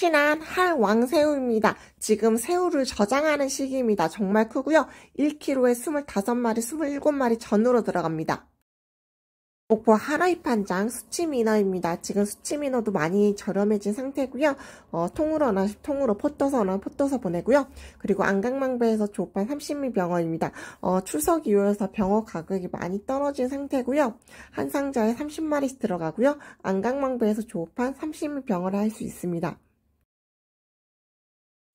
신한 한왕새우입니다. 지금 새우를 저장하는 시기입니다. 정말 크고요. 1kg에 25마리, 27마리 전으로 들어갑니다. 목포 하라이 판장 수치미너입니다 지금 수치미너도 많이 저렴해진 상태고요. 어, 통으로나 통으로 포떠서나 포떠서 보내고요. 그리고 안강망배에서 조판 30미 병어입니다. 어, 추석 이후여서 병어 가격이 많이 떨어진 상태고요. 한 상자에 30마리씩 들어가고요. 안강망배에서 조판 30미 병어를 할 수 있습니다.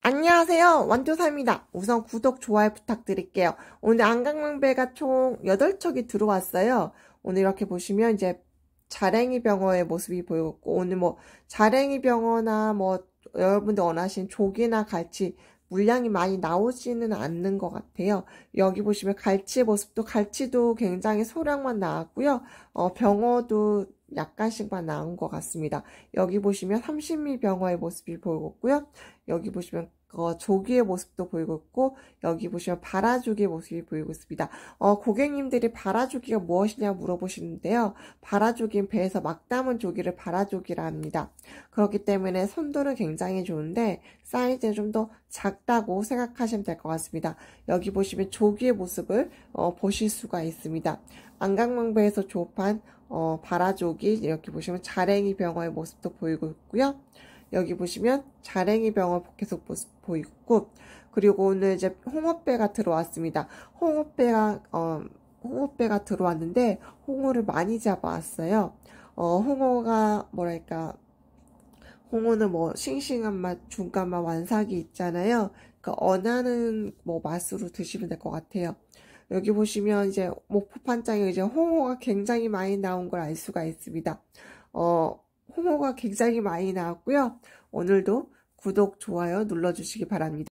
안녕하세요 완조사입니다 우선 구독 좋아요 부탁드릴게요 오늘 안강망배가 총 8척이 들어왔어요 오늘 이렇게 보시면 이제 자랭이 병어의 모습이 보였고 오늘 뭐 자랭이 병어나 뭐 여러분들 원하신 조기나 갈치 물량이 많이 나오지는 않는 것 같아요. 여기 보시면 갈치 모습도 갈치도 굉장히 소량만 나왔고요. 어, 병어도 약간씩만 나은 것 같습니다. 여기 보시면 30미 병화의 모습이 보였고요. 여기 보시면 어, 조기의 모습도 보이고 있고 여기 보시면 바라조기의 모습이 보이고 있습니다. 어, 고객님들이 바라조기가 무엇이냐 물어보시는데요. 바라조기는 배에서 막 담은 조기를 바라조기라 합니다. 그렇기 때문에 선도는 굉장히 좋은데 사이즈는 좀 더 작다고 생각하시면 될 것 같습니다. 여기 보시면 조기의 모습을 어, 보실 수가 있습니다. 안강망배에서 조한 어, 바라조기 이렇게 보시면 자랭이 병어의 모습도 보이고 있고요. 여기 보시면 자랭이병어 계속 보이고 그리고 오늘 이제 홍어배가 들어왔습니다. 홍어배가 어, 홍어배가 들어왔는데 홍어를 많이 잡아왔어요. 어, 홍어가 뭐랄까 홍어는 뭐 싱싱한 맛, 중간 맛, 완삭이 있잖아요. 그어니는뭐 그러니까 맛으로 드시면 될 것 같아요. 여기 보시면 이제 목포판장에 이제 홍어가 굉장히 많이 나온 걸 알 수가 있습니다. 어, 홍어가 굉장히 많이 나왔고요. 오늘도 구독, 좋아요 눌러주시기 바랍니다.